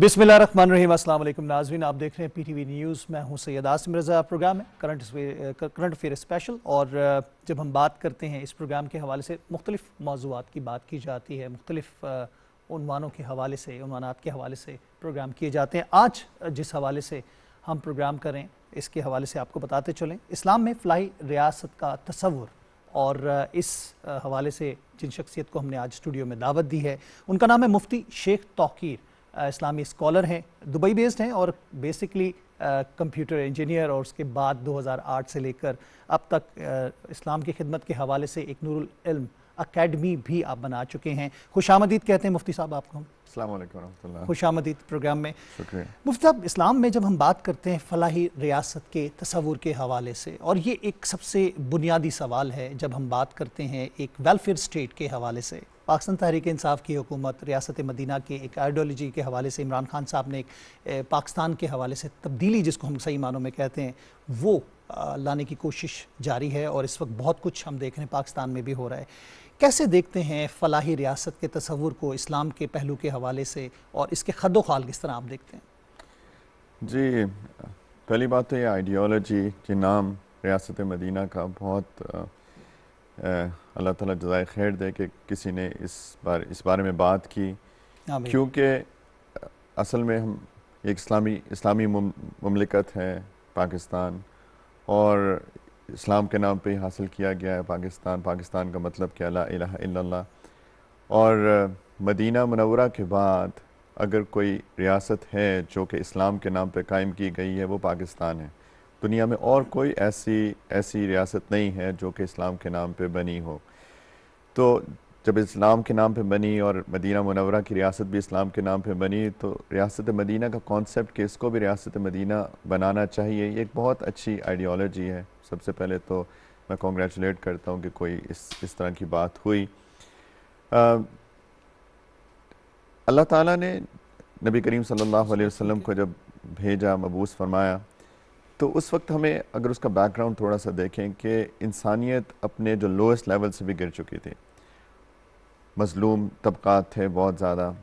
बिस्मिल असल नाजवीन आप देख रहे हैं वी न्यूज़ मैं हूँ सैयद आसम रज़ा प्रोग्राम है करंट करंट अफेयर स्पेशल और जब हम बात करते हैं इस प्रोग्राम के हवाले से मुख्तलिफ़ मौजूद की बात की जाती है मुख्तलिफ़ानों के हवाले से अनवानात के हवाले से प्रोग्राम किए जाते हैं आज जिस हवाले से हम प्रोग्राम करें इसके हवाले से आपको बताते चलें इस्लाम में फ़लाही रियासत का तस्वुर और इस हवाले से जिन शख्सियत को हमने आज स्टूडियो में दावत दी है उनका नाम है मुफ्ती शेख तोकीर इस्लामी स्कॉलर हैं दुबई बेस्ड हैं और बेसिकली कंप्यूटर इंजीनियर और उसके बाद 2008 से लेकर अब तक इस्लाम की खिदमत के हवाले से एक नूरुल इल्म अकेडमी भी आप बना चुके हैं खुश आमदीद कहते हैं मुफ्ती साहब आपको हम खुश आमदीद प्रोग्राम में मुफ्ती साहब इस्लाम में जब हम बात करते हैं फलाही रियासत के तस्वूर के हवाले से और ये एक सबसे बुनियादी सवाल है जब हम बात करते हैं एक वेलफेयर स्टेट के हवाले से पाकिस्तान तहरीक इंसाफ की हुकूमत रियासत मदीना के एक आइडियोलॉजी के हवाले से इमरान खान साहब ने एक पाकिस्तान के हवाले से तब्दीली जिसको हम सही मानों में कहते हैं वो लाने की कोशिश जारी है और इस वक्त बहुत कुछ हम देख रहे हैं पाकिस्तान में भी हो रहा है कैसे देखते हैं फलाही रियासत के तस्वुर को इस्लाम के पहलू के हवाले से और इसके खदो खाल किस तरह आप देखते हैं जी पहली बात तो ये आइडियोलॉजी के नाम रियासत मदीना का बहुत अल्लाह ताला जजाय खैर दे कि किसी ने इस बार इस बारे में बात की क्योंकि असल में हम एक इस्लामी इस्लामी ममलिकत है पाकिस्तान और इस्लाम के नाम पे हासिल किया गया है पाकिस्तान पाकिस्तान का मतलब क्या ला इलाहा इल्लल्लाह और मदीना मनवरा के बाद अगर कोई रियासत है जो कि इस्लाम के नाम पे कायम की गई है वो पाकिस्तान है दुनिया में और कोई ऐसी ऐसी रियासत नहीं है जो कि इस्लाम के नाम पर बनी हो तो जब इस्लाम के नाम पर बनी और मदीना मुनवरा की रियासत भी इस्लाम के नाम पर बनी तो रियासत मदीना का कॉन्सेप्ट कि इसको भी रियासत मदीना बनाना चाहिए ये एक बहुत अच्छी आइडियोलॉजी है सबसे पहले तो मैं कॉन्ग्रेचुलेट करता हूँ कि कोई इस इस तरह की बात हुई अल्लाह ताला ने नबी करीम सल्लल्लाहु अलैहि वसल्लम को जब भेजा मबूस फरमाया तो उस वक्त हमें अगर उसका बैकग्राउंड थोड़ा सा देखें कि इंसानियत अपने जो लोएस्ट लेवल से भी गिर चुकी थी मज़लूम तबक़ात थे बहुत ज़्यादा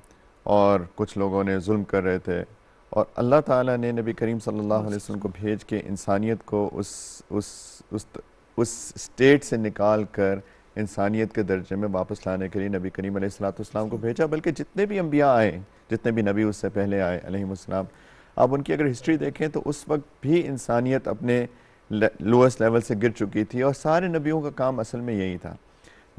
और कुछ लोगों ने जुल्म कर रहे थे और अल्लाह ताला ने नबी करीम सल्लल्लाहु अलैहि वसल्लम को भेज के इंसानियत को उस उस उस उस स्टेट से निकाल कर इंसानियत के दर्जे में वापस लाने के लिए नबी करीम सलाम को भेजा बल्कि जितने भी अम्बिया आए जितने भी नबी उससे पहले आए अलैहिस्सलाम आप उनकी अगर हिस्ट्री देखें तो उस वक्त भी इंसानियत अपने लोएस्ट लेवल से गिर चुकी थी और सारे नबियों का काम असल में यही था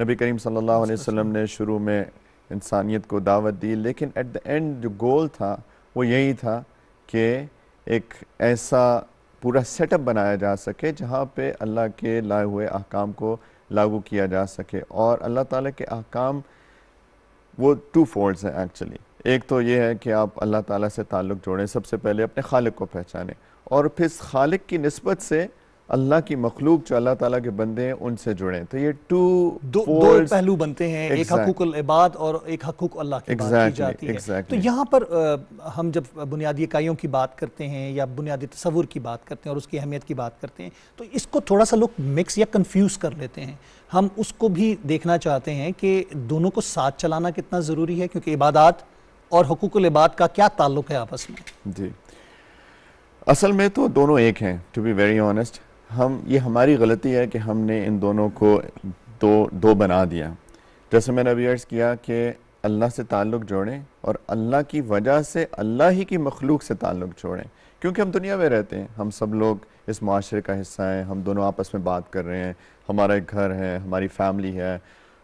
नबी करीम सल्लल्लाहु अलैहि वसल्लम ने शुरू में इंसानियत को दावत दी लेकिन एट द एंड जो गोल था वो यही था कि एक ऐसा पूरा सेटअप बनाया जा सके जहाँ पे अल्लाह के लाए हुए अहकाम को लागू किया जा सके और अल्लाह ताला के अहकाम वो टू फोल्ड्स हैं एक्चुअली एक तो ये है कि आप अल्लाह ताला से ताल्लुक़ जोड़ें सबसे पहले अपने खालिक को पहचानें और फिर इस खालिक की नस्बत से अल्लाह की मखलूक जो अल्लाह ताला के बंदे हैं उनसे जुड़ें तो ये टू दो, दो पहलू बनते हैं exactly. एक हकूक इबाद और एक हकूक अल्लाह की exactly, बात की जाती exactly. है तो यहाँ पर आ, हम जब बुनियादी इकाइयों की बात करते हैं या बुनियादी तस्वुर की बात करते हैं और उसकी अहमियत की बात करते हैं तो इसको थोड़ा सा लोग मिक्स या कन्फ्यूज़ कर लेते हैं हम उसको भी देखना चाहते हैं कि दोनों को साथ चलाना कितना ज़रूरी है क्योंकि इबादत और हकूक लिबाद का क्या ताल्लुक है आपस में जी असल में तो दोनों एक हैं टू बी वेरी ऑनेस्ट हम ये हमारी गलती है कि हमने इन दोनों को दो दो बना दिया जैसे मैंने अभी अर्ज़ किया कि अल्लाह से ताल्लुक़ जोड़ें और अल्लाह की वजह से अल्लाह ही की मखलूक से ताल्लुक़ जोड़ें क्योंकि हम दुनिया में रहते हैं हम सब लोग इस माशरे का हिस्सा हैं हम दोनों आपस में बात कर रहे हैं हमारा घर है हमारी फैमिली है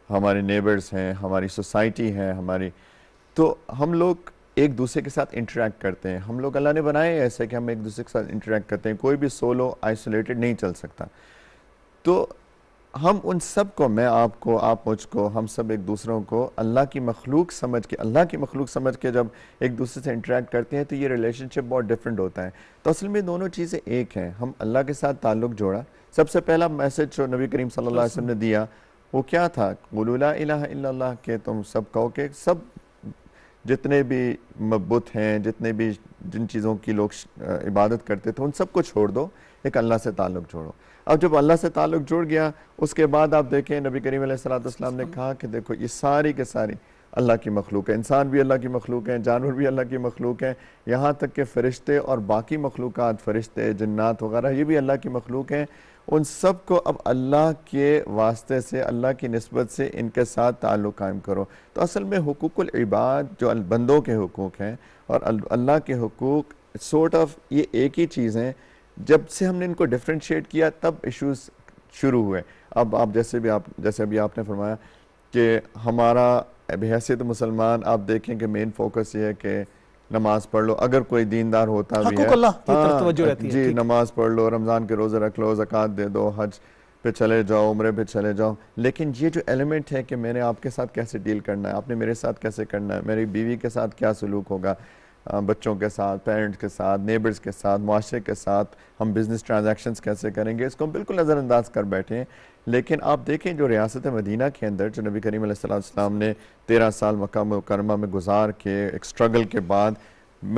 हमारे नेबर्स हैं हमारी सोसाइटी है हमारी तो हम लोग एक दूसरे के साथ इंटरेक्ट करते हैं हम लोग अल्लाह ने बनाए ऐसे कि हम एक दूसरे के साथ इंटरेक्ट करते हैं कोई भी सोलो आइसोलेटेड नहीं चल सकता तो हम उन सब को मैं आपको आप मुझको हम सब एक दूसरों को अल्लाह की मखलूक समझ के अल्लाह की मखलूक समझ के जब एक दूसरे से इंटरेक्ट करते हैं तो ये रिलेशनशिप बहुत डिफरेंट होता है तो असल में दोनों चीज़ें एक हैं हम अल्लाह के साथ ताल्लुक़ जोड़ा सबसे पहला मैसेज जो नबी करीम सल्लल्लाहु अलैहि वसल्लम ने दिया वो क्या था गुलूला इल्लल्लाह के तुम सब कहो के सब जितने भी मबूत हैं जितने भी जिन चीज़ों की लोग इबादत करते थे उन सबको छोड़ दो एक अल्लाह से ताल्लुक़ जोड़ो अब जब अल्लाह से ताल्लुक़ जुड़ गया उसके बाद आप देखें नबी करीम सलाम ने कहा कि देखो ये सारी के सारी अल्लाह की मखलूक है इंसान भी अल्लाह की मखलूक है जानवर भी अल्लाह की मखलूक है यहाँ तक के फ़रिश्ते और बाकी मखलूक फ़रिश्ते जन्नात वगैरह ये भी अल्लाह की मखलूक हैं उन सब को अब अल्लाह के वास्ते से अल्लाह की नस्बत से इनके साथ ताल्लुक़ कायम करो तो असल में हकूक़ुल इबाद जो बंदों के हकूक़ हैं और अल्लाह के हकूक़ सोर्ट ऑफ ये एक ही चीज़ हैं जब से हमने इनको डिफ्रेंशिएट किया तब इश्यूज शुरू हुए अब आप जैसे भी आप जैसे अभी आपने फरमाया कि हमारा बहसीत मुसलमान आप देखें कि मेन फोकस ये है कि नमाज पढ़ लो अगर कोई दीनदार होता भी है हाँ, जी नमाज पढ़ लो रमज़ान के रोज़े रख लो जक़ात दे दो हज पे चले जाओ उम्र पे चले जाओ लेकिन ये जो एलिमेंट है कि मैंने आपके साथ कैसे डील करना है आपने मेरे साथ कैसे करना है मेरी बीवी के साथ क्या सलूक होगा बच्चों के साथ पेरेंट्स के साथ नेबर्स के साथ माशरे के साथ हम बिज़नेस ट्रांजैक्शंस कैसे करेंगे इसको हम बिल्कुल नज़रअंदाज कर बैठे हैं लेकिन आप देखें जो रियासत मदीना के अंदर जो नबी करीम सलाम ने तेरह साल मकाम करमा में गुजार के एक स्ट्रगल के बाद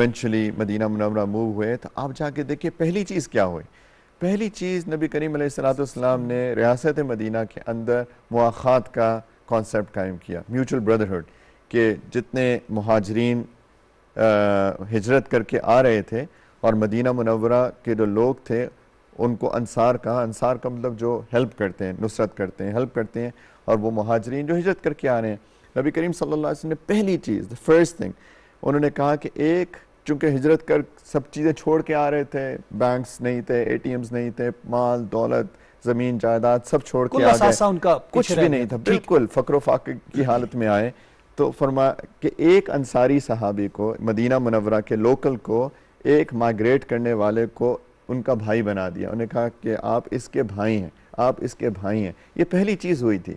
मैंशली मदीना मनवरा मूव हुए तो आप जाके देखिए पहली चीज़ क्या हुई पहली चीज़ नबी करीम सलाम ने रियासत मदीना के अंदर मुआात का कॉन्सेप्ट कायम किया म्यूचुअल ब्रदरहुड के जितने महाजरीन हजरत करके आ रहे थे और मदीना मनवरा के जो लोग थे उनको अनसार कहा अनसार का मतलब जो हेल्प करते हैं नुसरत करते हैं हेल्प करते हैं और वो महाजरीन जो हिजरत करके आ रहे हैं नबी करीम सल्लल्लाहु अलैहि वसल्लम ने पहली चीज़ द फर्स्ट थिंग उन्होंने कहा कि एक चूँकि हिजरत कर सब चीज़ें छोड़ के आ रहे थे बैंक्स नहीं थे एम्स नहीं थे माल दौलत ज़मीन जायदाद सब छोड़ के आ गए उनका कुछ भी नहीं था बिल्कुल फ़क्र फाक की हालत में आए तो फरमा कि एक अंसारी सहाबी को मदीना मुनवरा के लोकल को एक माइग्रेट करने वाले को उनका भाई बना दिया उन्हें कहा कि आप इसके भाई हैं आप इसके भाई हैं ये पहली चीज़ हुई थी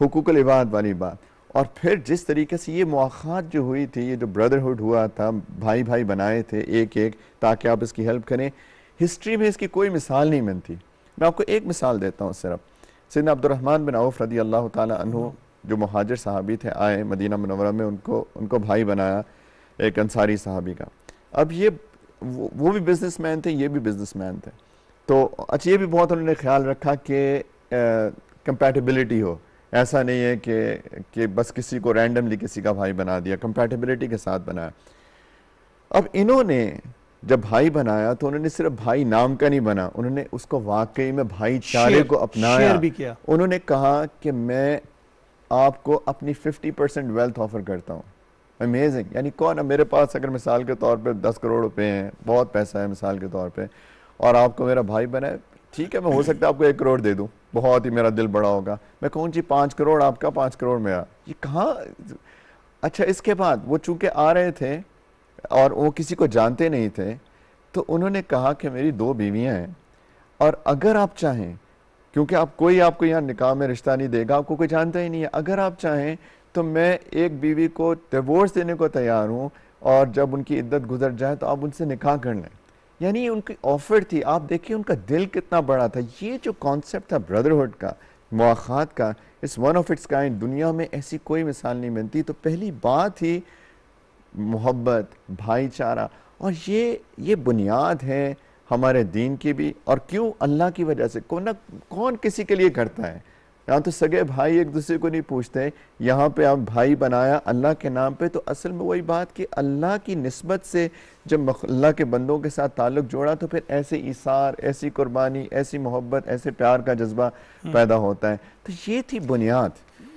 हुकूक इबाद वाली बात और फिर जिस तरीके से ये मुआत जो हुई थी ये जो ब्रदरहुड हुआ था भाई भाई बनाए थे एक एक ताकि आप इसकी हेल्प करें हिस्ट्री में इसकी कोई मिसाल नहीं मिलती मैं आपको एक मिसाल देता हूँ सिर्फ सिद्ध अब्दुलरहमान बिन आउफ रदी अल्लाह तु जो महाजर साहबी थे आए मदीना मनवरा में उनको उनको भाई बनाया एक अंसारी साहबी का अब ये वो, भी भी मैन थे ये भी मैन थे तो अच्छा ये भी बहुत उन्होंने ख्याल रखा कि कंपैटिबिलिटी हो ऐसा नहीं है कि कि बस किसी को रैंडमली किसी का भाई बना दिया कंपैटिबिलिटी के साथ बनाया अब इन्होंने जब भाई बनाया तो उन्होंने सिर्फ भाई नाम का नहीं बना उन्होंने उसको वाकई में भाईचारे को अपनाया भी किया उन्होंने कहा कि मैं आपको अपनी 50 परसेंट वेल्थ ऑफर करता हूँ अमेजिंग यानी कौन है मेरे पास अगर मिसाल के तौर पर दस करोड़ रुपए हैं बहुत पैसा है मिसाल के तौर पर और आपको मेरा भाई बना है ठीक है मैं हो सकता है आपको एक करोड़ दे दूँ बहुत ही मेरा दिल बड़ा होगा मैं कहूँ जी पाँच करोड़ आपका पाँच करोड़ मेरा ये कहाँ अच्छा इसके बाद वो चूँकि आ रहे थे और वो किसी को जानते नहीं थे तो उन्होंने कहा कि मेरी दो बीवियाँ हैं और अगर आप चाहें क्योंकि आप कोई आपको यहाँ निकाह में रिश्ता नहीं देगा आपको कोई जानता ही नहीं है अगर आप चाहें तो मैं एक बीवी को डिवोर्स देने को तैयार हूँ और जब उनकी इद्दत गुजर जाए तो आप उनसे निकाह कर लें यानी उनकी ऑफर थी आप देखिए उनका दिल कितना बड़ा था ये जो कॉन्सेप्ट था ब्रदरहुड का मवाक़ात का इस वन ऑफ इट्स काइंड दुनिया में ऐसी कोई मिसाल नहीं मिलती तो पहली बात ही मोहब्बत भाईचारा और ये ये बुनियाद है हमारे दीन की भी और क्यों अल्लाह की वजह से कौन कौन किसी के लिए करता है यहाँ तो सगे भाई एक दूसरे को नहीं पूछते यहाँ पे आप भाई बनाया अल्लाह के नाम पे तो असल में वही बात कि अल्लाह की नस्बत से जब अल्लाह के बंदों के साथ ताल्लुक जोड़ा तो फिर ऐसे इशार ऐसी कुर्बानी ऐसी मोहब्बत ऐसे प्यार का जज्बा हम्म। पैदा होता है तो ये थी बुनियाद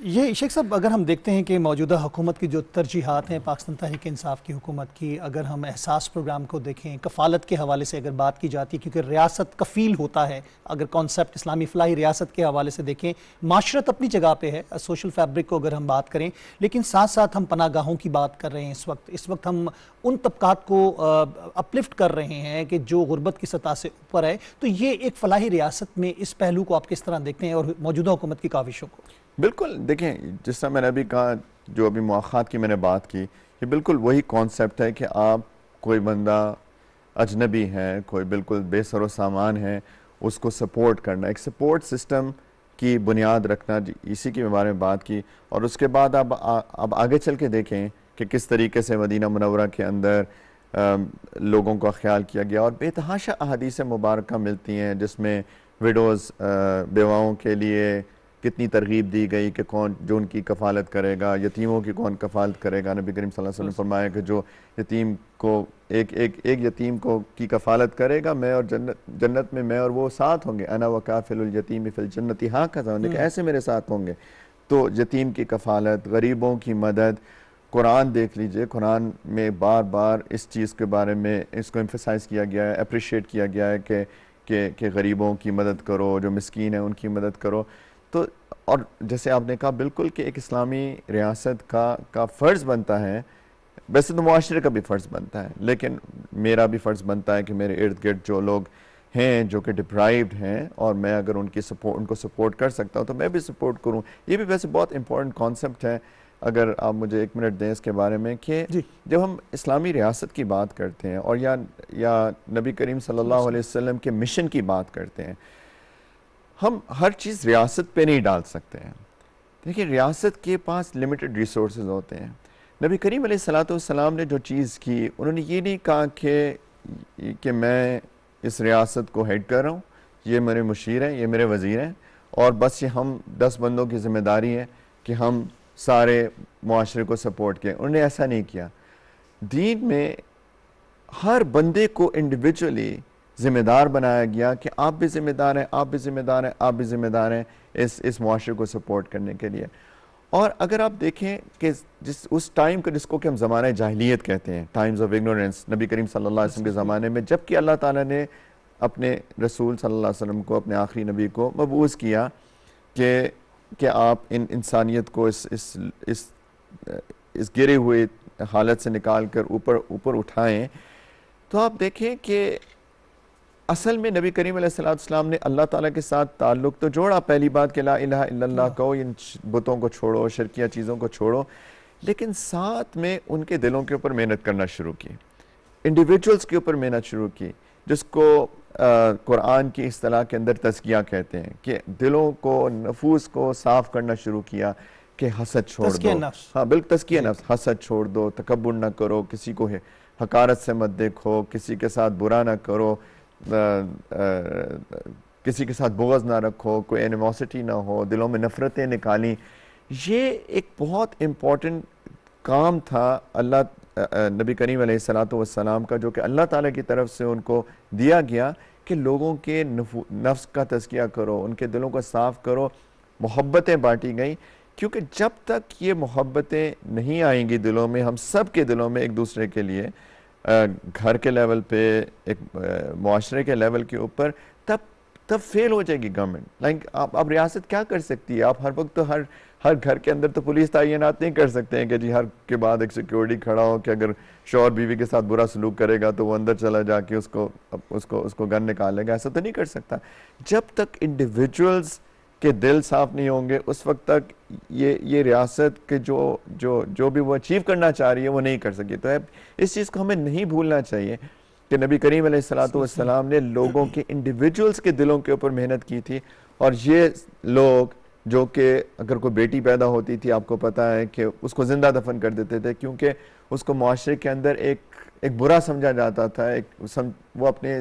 ये शेख साहब अगर हम देखते हैं कि मौजूदा हुकूमत की जो तरजीहत हैं पाकिस्तान तहरीक इंसाफ की हुकूमत की अगर हम एहसास प्रोग्राम को देखें कफालत के हवाले से अगर बात की जाती है क्योंकि रियासत कफ़ील होता है अगर कॉन्सेप्ट इस्लामी फलाही रियासत के हवाले से देखें माशरत अपनी जगह पे है सोशल फैब्रिक को अगर हम बात करें लेकिन साथ साथ हम पना गाहों की बात कर रहे हैं इस वक्त इस वक्त हम उन तबक़ात को अपलिफ्ट कर रहे हैं कि जो गुर्बत की सतह से ऊपर है तो ये एक फलाही रियासत में इस पहलू को आप किस तरह देखते हैं और मौजूदा हुकूमत की काविशों को बिल्कुल देखें जिस तरह मैंने अभी कहा जो अभी मौक़ात की मैंने बात की ये बिल्कुल वही कॉन्सेप्ट है कि आप कोई बंदा अजनबी है कोई बिल्कुल बेसर सामान है उसको सपोर्ट करना एक सपोर्ट सिस्टम की बुनियाद रखना इसी के बारे में बात की और उसके बाद अब अब आगे चल के देखें कि किस तरीके से मदीना मनवरा के अंदर आ, लोगों का ख्याल किया गया और बेतहाशा अहादीस मुबारक मिलती हैं जिसमें विडोज़ बेवाओं के लिए कितनी तरगीब दी गई कि कौन जो उनकी कफालत करेगा यतीमों की कौन कफालत करेगा नबी करीम सल्लल्लाहु अलैहि वसल्लम फरमाया कि जो यतीम को एक एक एक यतीम को की कफालत करेगा मैं और जन्नत जन्नत में मैं और वो साथ होंगे अना व काफिल यतीम फिल जन्नति हाँ का हूँ ऐसे मेरे साथ होंगे तो यतीम की कफालत गरीबों की मदद कुरान देख लीजिए कुरान में बार बार इस चीज़ के बारे में इसको एम्फेसाइज किया गया है अप्रिशिएट किया गया है कि कि गरीबों की मदद करो जो मस्किन है उनकी मदद करो और जैसे आपने कहा बिल्कुल कि एक इस्लामी रियासत का का फ़र्ज़ बनता है वैसे तो माशरे का भी फ़र्ज़ बनता है लेकिन मेरा भी फ़र्ज़ बनता है कि मेरे इर्द गिर्द जो लोग हैं जो कि डिप्राइव्ड हैं और मैं अगर उनकी सपोर्ट उनको सपोर्ट कर सकता हूँ तो मैं भी सपोर्ट करूँ ये भी वैसे बहुत इंपॉर्टेंट कॉन्सेप्ट है अगर आप मुझे एक मिनट दें इसके बारे में कि जब हम इस्लामी रियासत की बात करते हैं और या या नबी करीम सल्लल्लाहु अलैहि वसल्लम के मिशन की बात करते हैं हम हर चीज़ रियासत पे नहीं डाल सकते हैं देखिए रियासत के पास लिमिटेड रिसोर्स होते हैं नबी करीम सलाम ने जो चीज़ की उन्होंने ये नहीं कहा कि कि मैं इस रियासत को हेड कर रहा हूँ ये मेरे मुशीर हैं ये मेरे वज़ीर हैं और बस ये हम दस बंदों की जिम्मेदारी है कि हम सारे माशरे को सपोर्ट करें उन्होंने ऐसा नहीं किया दीन में हर बंदे को इंडिविजुअली ज़िम्मेदार बनाया गया कि आप भी ज़िम्मेदार हैं आप भी ज़िम्मेदार हैं आप भी ज़िम्मेदार हैं इस इस माशरे को सपोर्ट करने के लिए और अगर आप देखें कि जिस उस टाइम को जिसको कि हम ज़माना जाहलीत कहते हैं टाइम्स ऑफ इग्नोरेंस नबी करीम सल्लल्लाहु अलैहि वसल्लम के ज़माने में जबकि अल्लाह ताला ने अपने रसूल सल्लल्लाहु अलैहि वसल्लम को अपने आखिरी नबी को मबूस किया कि कि आप इन इंसानियत को इस इस इस इस गिरे हुए हालत से निकाल कर ऊपर ऊपर उठाएँ तो आप देखें कि असल में नबी करीम सलाम ने अल्लाह ताला के साथ ताल्लुक तो जोड़ा पहली बात के ला इला इल्लल्लाह कहो इन बुतों को छोड़ो शर्किया चीज़ों को छोड़ो लेकिन साथ में उनके दिलों के ऊपर मेहनत करना शुरू की इंडिविजुअल्स के ऊपर मेहनत शुरू की जिसको कुरान की असलाह के अंदर तस्किया कहते हैं कि दिलों को नफूस को साफ़ करना शुरू किया कि हसद छोड़ दो हाँ बिल्कुल तस्किया नफ्स हसद छोड़ दो तकबर ना करो किसी को हकारत से मत देखो किसी के साथ बुरा ना करो किसी के साथ बोगज़ ना रखो कोई एनिमोसिटी ना हो दिलों में नफ़रतें निकाली ये एक बहुत इम्पॉर्टेंट काम था अल्लाह नबी करीम सलाम का जो कि अल्लाह ताला की तरफ से उनको दिया गया कि लोगों के नफ्स का तस्किया करो उनके दिलों को साफ़ करो मोहब्बतें बांटी गई क्योंकि जब तक ये मोहब्बतें नहीं आएंगी दिलों में हम सब के दिलों में एक दूसरे के लिए घर के लेवल पे एक माशरे के लेवल के ऊपर तब तब फेल हो जाएगी गवर्नमेंट लाइक आप अब रियासत क्या कर सकती है आप हर वक्त तो हर हर घर के अंदर तो पुलिस तैनात नहीं कर सकते हैं कि जी हर के बाद एक सिक्योरिटी खड़ा हो कि अगर शोर बीवी के साथ बुरा सलूक करेगा तो वो अंदर चला जाके उसको उसको उसको गन निकालेगा ऐसा तो नहीं कर सकता जब तक इंडिविजुअल्स के दिल साफ नहीं होंगे उस वक्त तक ये ये रियासत के जो जो जो भी वो अचीव करना चाह रही है वो नहीं कर सके तो इस चीज़ को हमें नहीं भूलना चाहिए कि नबी करीम सलाम ने लोगों के इंडिविजुअल्स के दिलों के ऊपर मेहनत की थी और ये लोग जो कि अगर कोई बेटी पैदा होती थी आपको पता है कि उसको ज़िंदा दफन कर देते थे क्योंकि उसको माशरे के अंदर एक एक बुरा समझा जाता था एक सम, वो अपने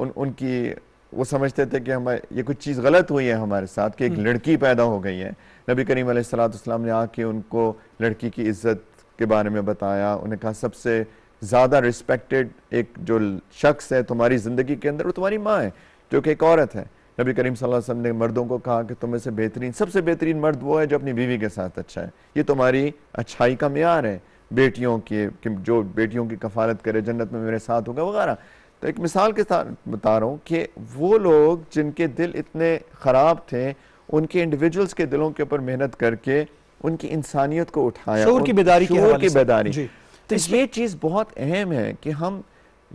उन उनकी वो समझते थे कि हमारे ये कुछ चीज़ गलत हुई है हमारे साथ कि एक हम्म। लड़की पैदा हो गई है नबी करीम सलाम ने आके उनको लड़की की इज्जत के बारे में बताया उन्हें कहा सबसे ज़्यादा रिस्पेक्टेड एक जो शख्स है तुम्हारी ज़िंदगी के अंदर वो तुम्हारी माँ है जो कि एक औरत है नबी करीम वसल्लम ने मर्दों को कहा कि तुम्हें से बेहतरीन सबसे बेहतरीन मर्द वो है जो अपनी बीवी के साथ अच्छा है ये तुम्हारी अच्छाई का मैार है बेटियों के जो बेटियों की कफालत करे जन्नत में मेरे साथ होगा वगैरह तो एक मिसाल के साथ बता रहा हूँ कि वो लोग जिनके दिल इतने ख़राब थे उनके इंडिविजुअल्स के दिलों के ऊपर मेहनत करके उनकी इंसानियत को उठाया शोर की बेदारी शोर की बेदारी तो ये चीज़ बहुत अहम है कि हम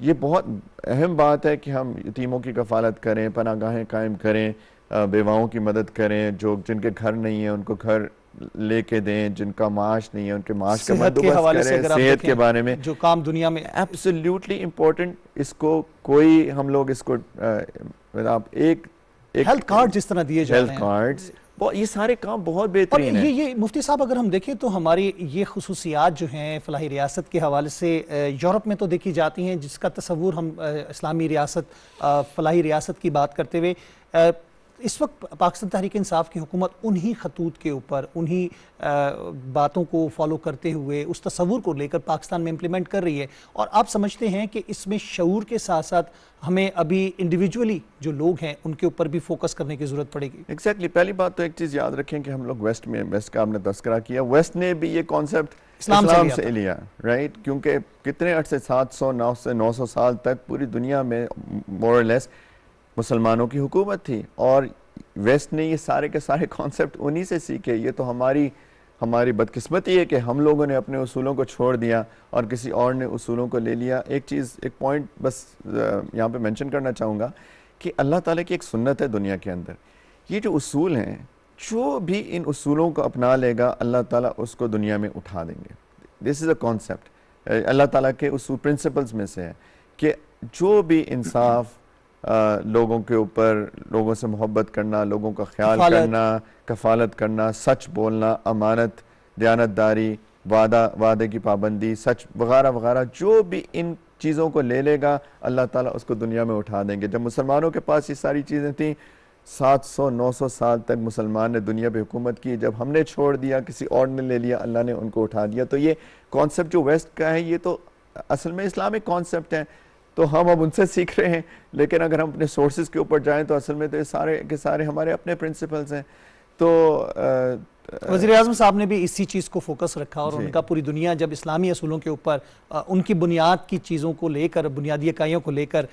ये बहुत अहम बात है कि हम यतीमों की कफालत करें पनागाहें कायम करें बेवाओं की मदद करें जो जिनके घर नहीं है उनको घर लेके दें जिनका माश नहीं है उनके माश का बंदोबस्त करें सेहत के बारे में जो काम दुनिया में एब्सोल्युटली इम्पोर्टेंट इसको कोई हम लोग इसको आप एक हेल्थ कार्ड जिस तरह दिए जाए हेल्थ कार्ड ये सारे काम बहुत बेहतरीन है ये ये मुफ्ती साहब अगर हम देखें तो हमारी ये खसूसियात जो हैं फलाही रियासत के हवाले से यूरोप में तो देखी जाती हैं जिसका तस्वूर हम इस्लामी रियासत फलाही रियासत की बात करते हुए इस वक्त पाकिस्तान तहरीक इंसाफ की हुकूमत उन्हीं खतूत के ऊपर उन्हीं बातों को फॉलो करते हुए उस तस्वूर को लेकर पाकिस्तान में इम्प्लीमेंट कर रही है और आप समझते हैं कि इसमें शूर के साथ साथ हमें अभी इंडिविजुअली जो लोग हैं उनके ऊपर भी फोकस करने की ज़रूरत पड़ेगी एक्जैक्टली exactly, पहली बात तो एक चीज़ याद रखें कि हम लोग वेस्ट में वेस्ट का हमने तस्करा किया वेस्ट ने भी ये कॉन्सेप्ट इस्लाम, इस्लाम से, से लिया राइट क्योंकि कितने अर्थ से सात सौ नौ से नौ सौ साल तक पूरी दुनिया में मोरलेस मुसलमानों की हुकूमत थी और वेस्ट ने ये सारे के सारे कॉन्सेप्ट उन्हीं से सीखे ये तो हमारी हमारी बदकिस्मती है कि हम लोगों ने अपने उसूलों को छोड़ दिया और किसी और ने उसूलों को ले लिया एक चीज़ एक पॉइंट बस यहाँ पे मेंशन करना चाहूँगा कि अल्लाह ताला की एक सुन्नत है दुनिया के अंदर ये जो उसूल हैं जो भी इन उसूलों को अपना लेगा अल्लाह ताला उसको दुनिया में उठा देंगे this is a concept Allah Taala के उसूल प्रिंसिपल्स में से है कि जो भी इंसाफ लोगों के ऊपर लोगों से मोहब्बत करना लोगों का ख्याल कफालत। करना कफालत करना सच बोलना अमानत दयानतदारी वादा वादे की पाबंदी सच वगैरह वगैरह जो भी इन चीज़ों को ले लेगा अल्लाह ताला उसको दुनिया में उठा देंगे जब मुसलमानों के पास ये सारी चीज़ें थी 700 900 साल तक मुसलमान ने दुनिया पे हुकूमत की जब हमने छोड़ दिया किसी और ने ले लिया अल्लाह ने उनको उठा दिया तो ये कॉन्सेप्ट जो वेस्ट का है ये तो असल में इस्लामिक कॉन्सेप्ट है तो हम अब उनसे सीख रहे हैं लेकिन अगर हम अपने सोर्सेज के ऊपर जाएँ तो असल में तो ये सारे के सारे हमारे अपने प्रिंसिपल्स हैं तो वजी अजम साहब ने भी इसी चीज़ को फोकस रखा और उनका पूरी दुनिया जब इस्लामी असूलों के ऊपर उनकी बुनियाद की चीज़ों को लेकर बुनियादी इकाइयों को लेकर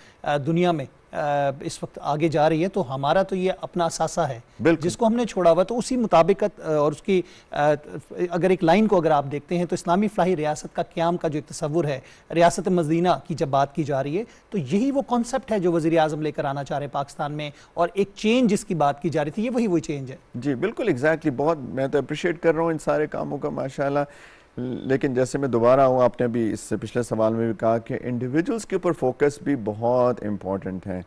दुनिया में इस वक्त आगे जा रही है तो हमारा तो ये अपना असासा है जिसको हमने छोड़ा हुआ तो उसी मुताबिक और उसकी अगर एक लाइन को अगर आप देखते हैं तो इस्लामी फलाही रियासत का क्याम का जो एक तस्वुर है रियासत मदीना की जब बात की जा रही है तो यही वो कॉन्सेप्ट है जो वजी अजम लेकर आना चाह रहे हैं पाकिस्तान में और एक चेंज जिसकी बात की जा रही थी ये वही वही चेंज है जी बिल्कुल एग्जैक्टली exactly, बहुत मैं तो अप्रिशिएट कर रहा हूँ इन सारे कामों का माशाला लेकिन जैसे मैं दोबारा हूँ आपने अभी इससे पिछले सवाल में भी कहा कि इंडिविजुअल्स के ऊपर फोकस भी बहुत इम्पॉर्टेंट है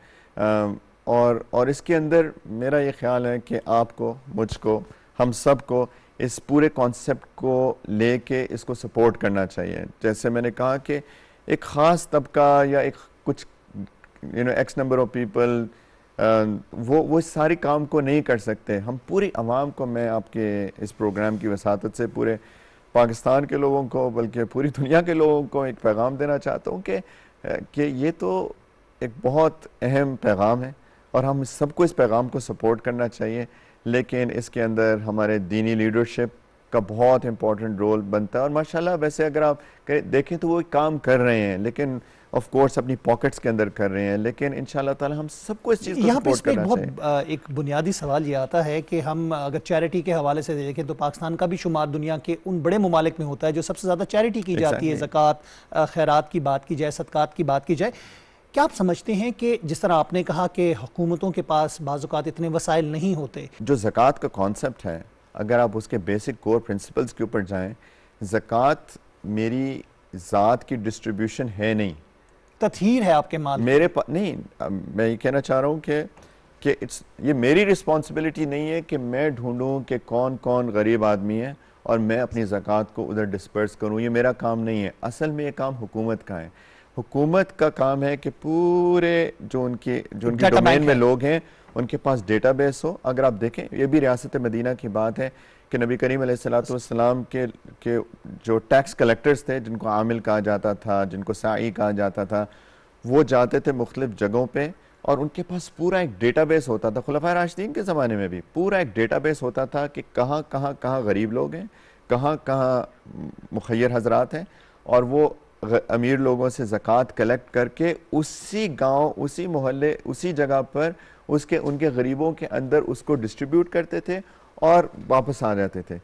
और और इसके अंदर मेरा ये ख्याल है कि आपको मुझको हम सब को इस पूरे कॉन्सेप्ट को लेके इसको सपोर्ट करना चाहिए जैसे मैंने कहा कि एक ख़ास तबका या एक कुछ you know X number of people वो वो सारे काम को नहीं कर सकते हम पूरी आवाम को मैं आपके इस प्रोग्राम की वसात से पूरे पाकिस्तान के लोगों को बल्कि पूरी दुनिया के लोगों को एक पैगाम देना चाहता हूँ कि कि ये तो एक बहुत अहम पैगाम है और हम सबको इस पैगाम को सपोर्ट करना चाहिए लेकिन इसके अंदर हमारे दीनी लीडरशिप का बहुत इंपॉर्टेंट रोल बनता है और माशाल्लाह वैसे अगर आप देखें तो वो काम कर रहे हैं लेकिन ऑफ कोर्स अपनी पॉकेट्स के अंदर कर रहे हैं लेकिन इन ताला हम सबको इस चीज़ यहाँ पर इस पर बहुत एक बुनियादी सवाल ये आता है कि हम अगर चैरिटी के हवाले से देखें तो पाकिस्तान का भी शुमार दुनिया के उन बड़े ममालिक में होता है जो सबसे ज़्यादा चैरिटी की जाती है ज़क़़त खैरत की बात की जाए सदक़ात की बात की जाए क्या आप समझते हैं कि जिस तरह आपने कहा कि हुकूमतों के पास बाज़ात इतने वसाइल नहीं होते जो ज़क़़त का कॉन्सेप्ट है अगर आप उसके बेसिक कोर प्रिंसिपल्स के ऊपर जाएं जक़ात मेरी ज़ात की डिस्ट्रीब्यूशन है नहीं तथहीर है आपके माल मेरे पास नहीं मैं ये कहना चाह रहा हूँ कि कि इट्स ये मेरी रिस्पॉन्सिबिलिटी नहीं है कि मैं ढूंढूं कि कौन कौन गरीब आदमी है और मैं अपनी ज़क़ात को उधर डिस्पर्स करूं ये मेरा काम नहीं है असल में ये काम हुकूमत का है हुकूमत का काम है कि पूरे जो उनके जो उनके डोमेन में लोग हैं उनके पास डेटाबेस हो अगर आप देखें ये भी रियासत मदीना की बात है कि नबी करीम सलाम के के जो टैक्स कलेक्टर्स थे जिनको आमिल कहा जाता था जिनको साई कहा जाता था वो जाते थे मुख्तफ जगहों पर और उनके पास पूरा एक डेटाबेस होता था खुलफा राशदीन के ज़माने में भी पूरा एक डेटाबेस होता था कि कहाँ कहाँ कहाँ गरीब लोग हैं कहाँ कहाँ मुखैर हजरात हैं और वो अमीर लोगों से ज़क़़त कलेक्ट करके उसी गांव उसी मोहल्ले उसी जगह पर उसके उनके गरीबों के अंदर उसको डिस्ट्रीब्यूट करते थे और वापस आ जाते थे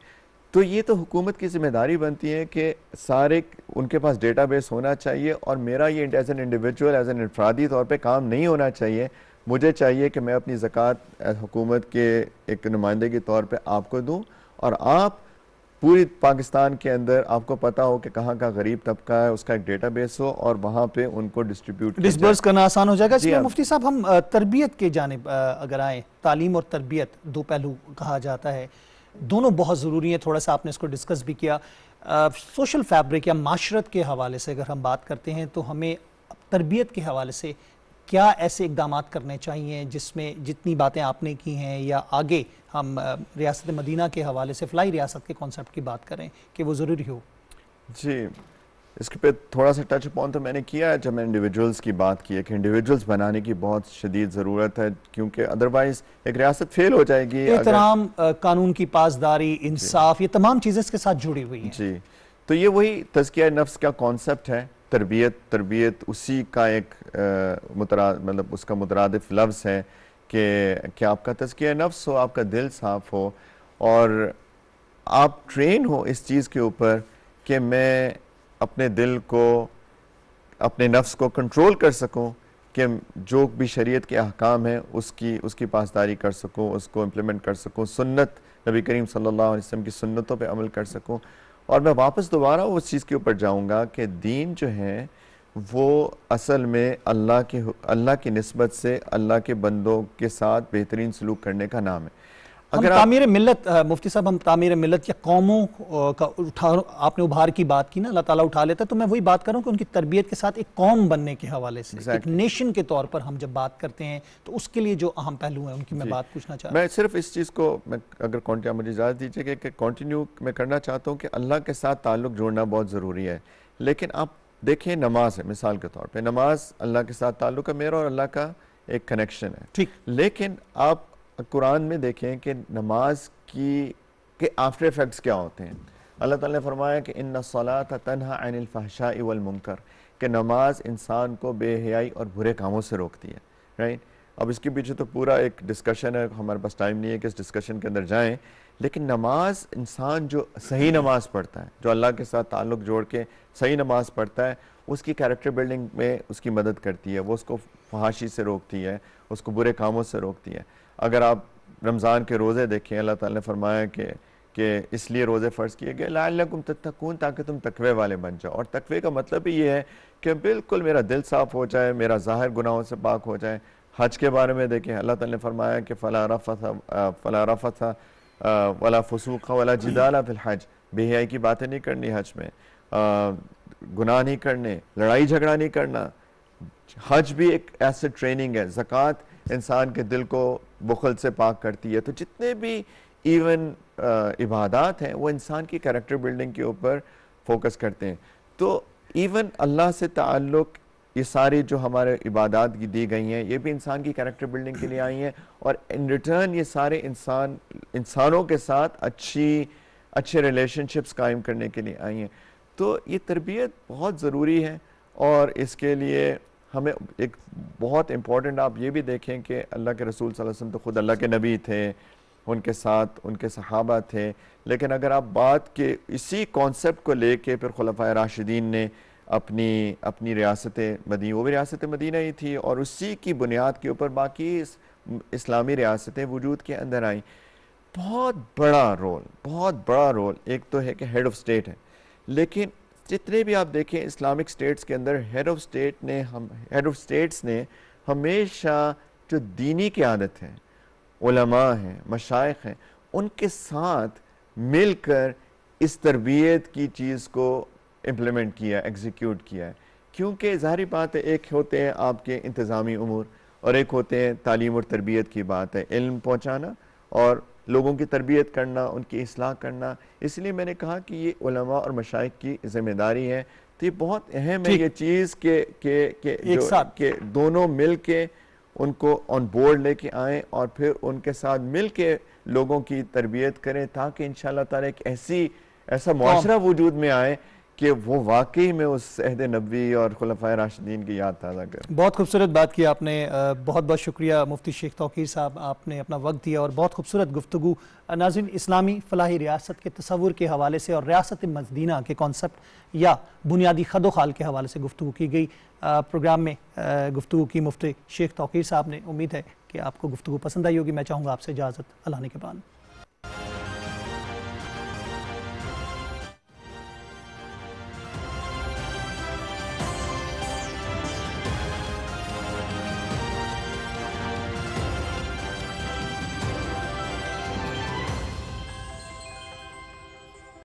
तो ये तो हुकूमत की जिम्मेदारी बनती है कि सारे उनके पास डेटाबेस होना चाहिए और मेरा ये as an individual as an इनफरादी तौर पे काम नहीं होना चाहिए मुझे चाहिए कि मैं अपनी ज़क़़त हुकूमत के एक नुमाइंदे के तौर पे आपको दूं और आप पूरे पाकिस्तान के अंदर आपको पता हो कि कहाँ का गरीब तबका है उसका एक डेटाबेस हो और वहाँ पे उनको डिस्ट्रीब्यूट डिसबर्स करना आसान हो जाएगा इसमें हाँ। मुफ्ती साहब हम तरबियत के जानब अगर आए तालीम और तरबियत दो पहलू कहा जाता है दोनों बहुत ज़रूरी है थोड़ा सा आपने इसको डिस्कस भी किया आ, सोशल फैब्रिक या माशरत के हवाले से अगर हम बात करते हैं तो हमें तरबियत के हवाले से क्या ऐसे इकदाम करने चाहिए जिसमें जितनी बातें आपने की हैं या आगे हम रियासत मदीना के हवाले से फ्लाई रियासत के कॉन्सेप्ट की बात करें कि वो ज़रूरी हो जी इसके पे थोड़ा सा टच पॉइंट तो मैंने किया है जब मैं इंडिविजुअल्स की बात की है कि इंडिविजुअल्स बनाने की बहुत शदीद ज़रूरत है क्योंकि अदरवाइज एक रियासत फेल हो जाएगी एहतराम कानून की पासदारी इंसाफ ये तमाम चीज़ें इसके साथ जुड़ी हुई हैं जी तो ये वही तजकिया नफ्स का कॉन्सेप्ट है तरबियत तरबियत उसी का एक मतरा मतलब उसका मुतरद लफ्ज़ है कि क्या आपका तजकिया नफ्स हो आपका दिल साफ़ हो और आप ट्रेन हो इस चीज़ के ऊपर कि मैं अपने दिल को अपने नफ्स को कंट्रोल कर सकूं कि जो भी शरीयत के अहकाम हैं उसकी उसकी पासदारी कर सकूं उसको इम्प्लीमेंट कर सकूं सुन्नत नबी करीम सल्लल्लाहु अलैहि वसल्लम की सुन्नतों पे अमल कर सकूं और मैं वापस दोबारा उस चीज़ के ऊपर जाऊँगा कि दीन जो है वो असल में अल्लाह के अल्लाह की नस्बत से अल्लाह के बंदों के साथ बेहतरीन सलूक करने का नाम है अगर तामीर मिलत मुफ्ती साहब हम तामीर मिलत या कौमों का उठा आपने उभार की बात की ना अल्लाह ताला उठा लेता तो मैं वही बात कर रहा हूँ कि उनकी तरबियत के साथ एक कौम बनने के हवाले से exactly. एक नेशन के तौर पर हम जब बात करते हैं तो उसके लिए जो अहम पहलू हैं उनकी मैं बात पूछना चाहता हूँ मैं सिर्फ इस चीज़ को मैं अगर कॉन्टिया मुझे इजाज़त दीजिए कि कॉन्टिन्यू मैं करना चाहता हूँ कि अल्लाह के साथ ताल्लुक जोड़ना बहुत ज़रूरी है लेकिन आप देखें नमाज है मिसाल के तौर पर नमाज अल्लाह के साथ ताल्लुक है मेरा और अल्लाह का एक कनेक्शन है ठीक लेकिन आप कुरान में देखें कि नमाज की के आफ्टर इफ़ेक्ट्स क्या होते हैं अल्लाह ताला ने फरमाया कि इन सलात तनहा अनिलफ़ाशा मुनकर कि नमाज इंसान को बेहयाई और बुरे कामों से रोकती है राइट अब इसके पीछे तो पूरा एक डिस्कशन है हमारे पास टाइम नहीं है कि इस डिस्कशन के अंदर जाएं लेकिन नमाज इंसान जो सही नमाज पढ़ता है जो अल्लाह के साथ ताल्लुक जोड़ के सही नमाज पढ़ता है उसकी कैरेक्टर बिल्डिंग में उसकी मदद करती है वो उसको फहाशी से रोकती है उसको बुरे कामों से रोकती है अगर आप रमज़ान के रोज़े देखें अल्लाह ताला ने फरमाया कि कि इसलिए रोज़े फ़र्ज़ किए गए लाकुम तकून ताकि तुम तकवे वाले बन जाओ और तकवे का मतलब ये है कि बिल्कुल मेरा दिल साफ़ हो जाए मेरा ज़ाहिर गुनाहों से पाक हो जाए हज के बारे में देखें अल्लाह ताला ने फरमाया कि फ़ला रफ़ा फ़ला रफ़ा वाला फसूक वाला जिदाला फिल हज बेहियाई की बातें नहीं करनी हज में गुनाह नहीं करने लड़ाई झगड़ा नहीं करना हज भी एक ऐसे ट्रेनिंग है ज़क़़त इंसान के दिल को बुखल से पाक करती है तो जितने भी इवन इबादत हैं वो इंसान की करेक्टर बिल्डिंग के ऊपर फोकस करते हैं तो इवन अल्लाह से ताल्लुक़ ये सारी जो हमारे इबादत की दी गई हैं ये भी इंसान की करेक्टर बिल्डिंग के लिए आई हैं और इन रिटर्न ये सारे इंसान इंसानों के साथ अच्छी अच्छे रिलेशनशिप्स कायम करने के लिए आई हैं तो ये तरबियत बहुत ज़रूरी है और इसके लिए हमें एक बहुत इम्पॉर्टेंट आप ये भी देखें कि अल्लाह के रसूल वसल्लम तो ख़ुद अल्लाह के नबी थे उनके साथ उनके सहाबा थे लेकिन अगर आप बात के इसी कॉन्सेप्ट को लेके फिर खलफा राशिदीन ने अपनी अपनी रियासत मदीना वो भी रियासत मदीना ही थी और उसी की बुनियाद के ऊपर बाकी इस, इस्लामी रियासतें वजूद के अंदर आई बहुत बड़ा रोल बहुत बड़ा रोल एक तो है कि हेड ऑफ़ स्टेट है लेकिन जितने भी आप देखें इस्लामिक स्टेट्स के अंदर हेड ऑफ स्टेट ने हम हेड ऑफ स्टेट्स ने हमेशा जो दीनी आदत है उलमा हैं मशाइ हैं उनके साथ मिलकर इस तरबियत की चीज़ को इम्प्लीमेंट किया एग्जीक्यूट किया है क्योंकि ज़ाहरी बात है एक होते हैं आपके इंतज़ामी उमूर और एक होते हैं तालीम और तरबियत की बात है इल्म पहुँचाना और लोगों की तरबियत करना उनकी असलाह करना इसलिए मैंने कहा कि ये उलमा और मशाइ की जिम्मेदारी है तो ये बहुत अहम है ये चीज़ के के के, जो, के दोनों मिल के उनको ऑन बोर्ड लेके आए और फिर उनके साथ मिल के लोगों की तरबियत करें ताकि इन शाह तक ऐसी ऐसा मुआरा वजूद में आए कि वो वाकई में उस अहद नबी और खुलफा राशिदीन की याद ताज़ा कर बहुत खूबसूरत बात की आपने बहुत बहुत शुक्रिया मुफ्ती शेख तोकीर साहब आपने अपना वक्त दिया और बहुत खूबसूरत गुफ्तु नाजिन इस्लामी फलाही रियासत के तस्वूर के हवाले से और रियासत मदीना के कॉन्सेप्ट या बुनियादी खदो खाल के हवाले से गुफ्तु की गई प्रोग्राम में गुफ्तु की मुफ्ती शेख तोकीर साहब ने उम्मीद है कि आपको गुफ्तु पसंद आई होगी मैं चाहूँगा आपसे इजाज़त अल्लाह के बाद